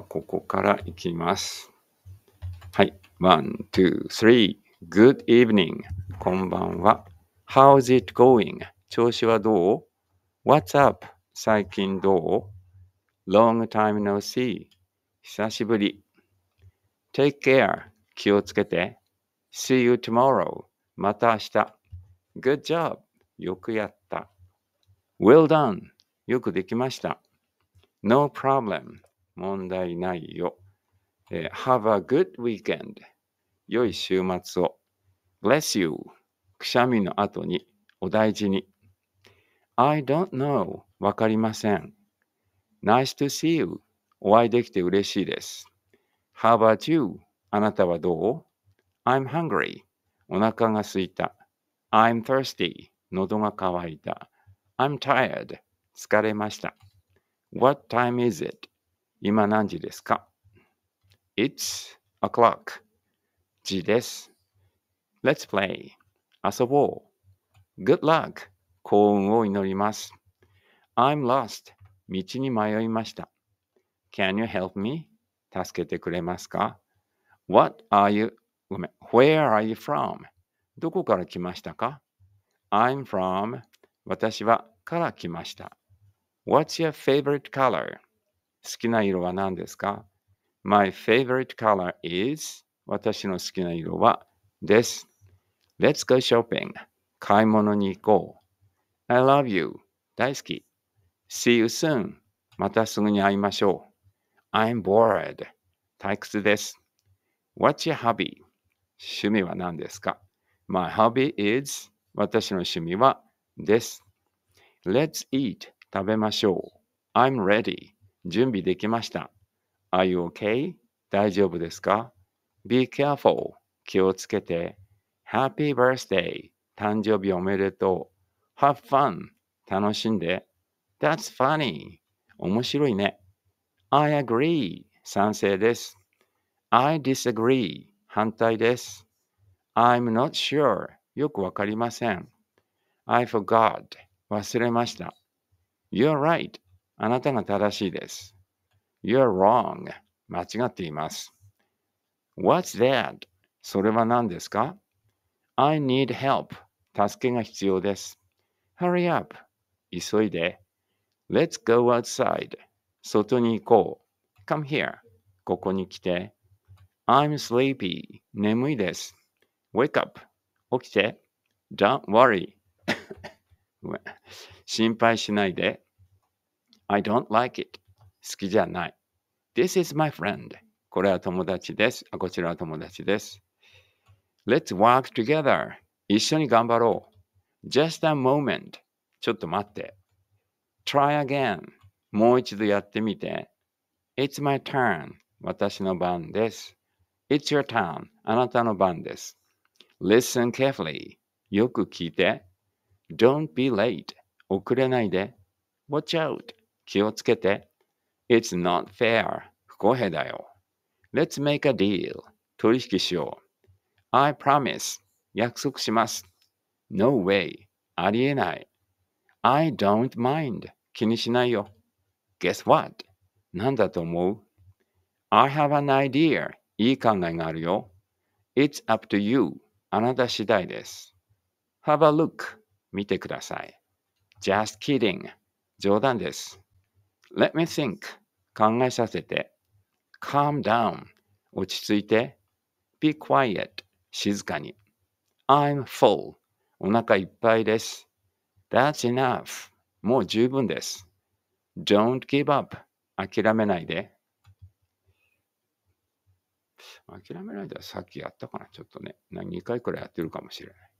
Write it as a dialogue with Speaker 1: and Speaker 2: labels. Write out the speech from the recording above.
Speaker 1: ここからいきます。はい。one, two, three. Good evening. こんばんは。How's it going? 調子はどう ?What's up? 最近どう ?Long time no see. 久しぶり。Take care. 気をつけて。See you tomorrow. また明日。Good job. よくやった。Well done. よくできました。No problem. 問題ないよ。えー、Have a good weekend. 良い週末を。Bless you. くしゃみの後にお大事に。I don't know. わかりません。Nice to see you. お会いできて嬉しいです。How about you? あなたはどう ?I'm hungry. お腹が空いた。I'm thirsty. 喉が渇いた。I'm tired. 疲れました。What time is it? 今何時ですか ?It's o'clock. 時です。Let's play. 遊ぼう。Good luck. 幸運を祈ります。I'm lost. 道に迷いました。Can you help me? 助けてくれますか ?What are you? ごめん。Where are you from? どこから来ましたか ?I'm from 私はから来ました。What's your favorite color? 好きな色は何ですか ?My favorite color is 私の好きな色はです。Let's go shopping 買い物に行こう。I love you 大好き。See you soon またすぐに会いましょう。I'm bored 退屈です。What's your hobby? 趣味は何ですか ?My hobby is 私の趣味はです。Let's eat 食べましょう。I'm ready 準備できました。Are you okay? 大丈夫ですか ?Be careful. 気をつけて。Happy birthday. 誕生日おめでとう。Have fun. 楽しんで。That's funny. 面白いね。I agree. 賛成です。I disagree. 反対です。I'm not sure. よくわかりません。I forgot. 忘れました。You're right. あなたが正しいです。You're wrong. 間違っています。What's that? それは何ですか ?I need help. 助けが必要です。Hurry up. 急いで。Let's go outside. 外に行こう。Come here. ここに来て。I'm sleepy. 眠いです。Wake up. 起きて。Don't worry. 心配しないで。I don't like it. 好きじゃない。This is my friend. これは友達です。こちらは友達です。Let's work together. 一緒に頑張ろう。Just a moment. ちょっと待って。Try again. もう一度やってみて。It's my turn. 私の番です。It's your turn. あなたの番です。Listen carefully. よく聞いて。Don't be late. 遅れないで。Watch out. 気をつけて。It's not fair. 不公平だよ。Let's make a deal. 取引しよう。I promise. 約束します。No way. ありえない。I don't mind. 気にしないよ。Guess what? 何だと思う ?I have an idea. いい考えがあるよ。It's up to you. あなた次第です。Have a look. 見てください。Just kidding. 冗談です。Let me think 考えさせて Calm down 落ち着いて Be quiet 静かに I'm full お腹いっぱいです That's enough もう十分です Don't give up 諦めないで諦めないではさっきやったかなちょっとね2回くらいやってるかもしれない